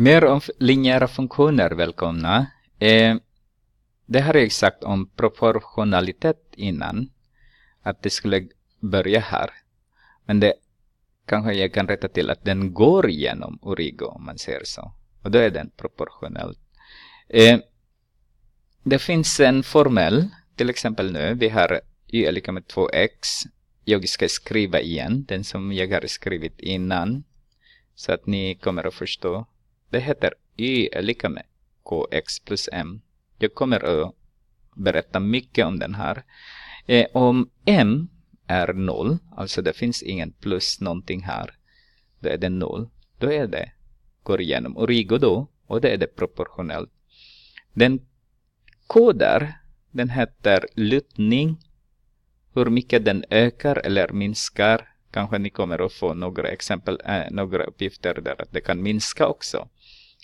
Mer om linjära funktioner välkomna. Eh, det här har jag sagt om proportionalitet innan. Att det skulle börja här. Men det kanske jag kan rätta till att den går genom origo om man säger så. Och då är den proportionell. Eh, det finns en formel, till exempel nu, vi har y är lika med 2x. Jag ska skriva igen den som jag har skrivit innan. Så att ni kommer att förstå det heter y är lika med kx plus m. Jag kommer att berätta mycket om den här. Eh, om m är noll, alltså det finns ingen plus någonting här, då är det noll. Då är det, går igenom origo då, och då är det proportionellt. Den k den heter lutning, hur mycket den ökar eller minskar kanske ni kommer att få några exempel, äh, några uppgifter där att det kan minska också.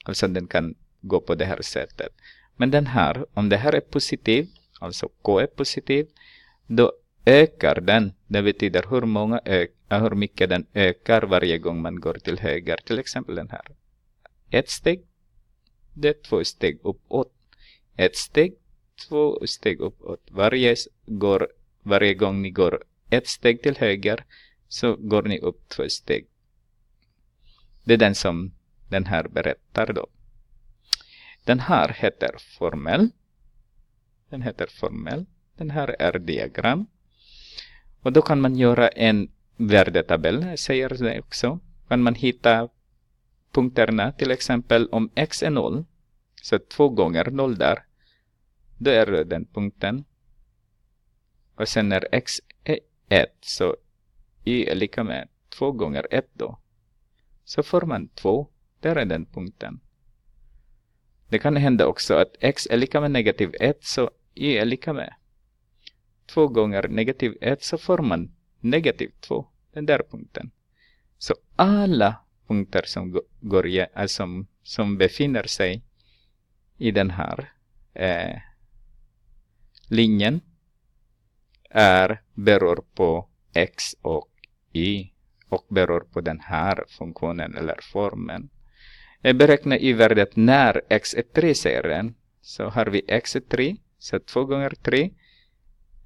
Alltså att den kan gå på det här sättet. Men den här, om det här är positiv, alltså K är positiv, då ökar den. Det betyder hur, många eh, hur mycket den ökar varje gång man går till höger. Till exempel den här. Ett steg, det är två steg uppåt. Ett steg, två steg uppåt. Varje, går, varje gång ni går ett steg till höger så går ni upp två steg. Det är den som den här berättar då. Den här heter formell. Den heter formell. Den här är diagram. Och då kan man göra en värdetabell, säger det också. Kan man hitta punkterna, till exempel om x är 0, så två gånger 0 där, då är den punkten. Och sen när x är 1, så y är lika med 2 gånger 1 då. Så får man 2, där är den punkten. Det kan hända också att x är lika med negativ 1 så y är lika med 2 gånger negativ 1 så får man negativ 2, den där punkten. Så alla punkter som, går, eh, som, som befinner sig i den här eh, linjen är beror på x och i och beror på den här funktionen eller formen. Eh, beräkna i värdet när x är 3 säger den. Så har vi x är 3, så 2 gånger 3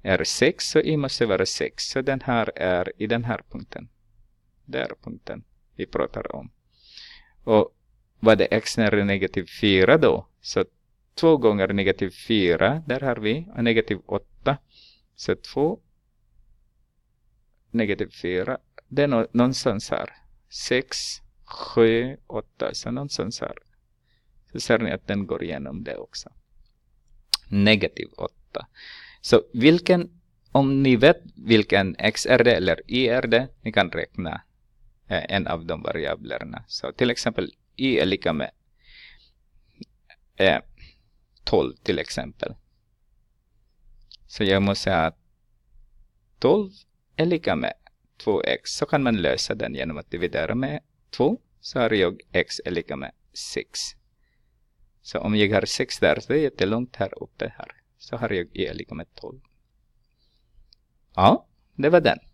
är 6, så i måste vara 6. Så den här är i den här punkten. Där punkten vi pratar om. Och vad är x när det är negativ 4 då? Så 2 gånger negativ 4, där har vi, och negativ 8. Så 2 negativ 4. Det är nå någonstans här. 6, 7, 8. Så någonstans här. Så ser ni att den går igenom det också. Negativ 8. Så vilken, om ni vet vilken x är det eller y är det, ni kan räkna eh, en av de variablerna. Så till exempel y är lika med 12 eh, till exempel. Så jag måste säga att 12 är lika med 2x så kan man lösa den genom att dividera med 2. Så har jag x är lika med 6. Så om jag har 6 där så är det jättelångt här uppe här. Så har jag y är lika med 12. Ja, det var den.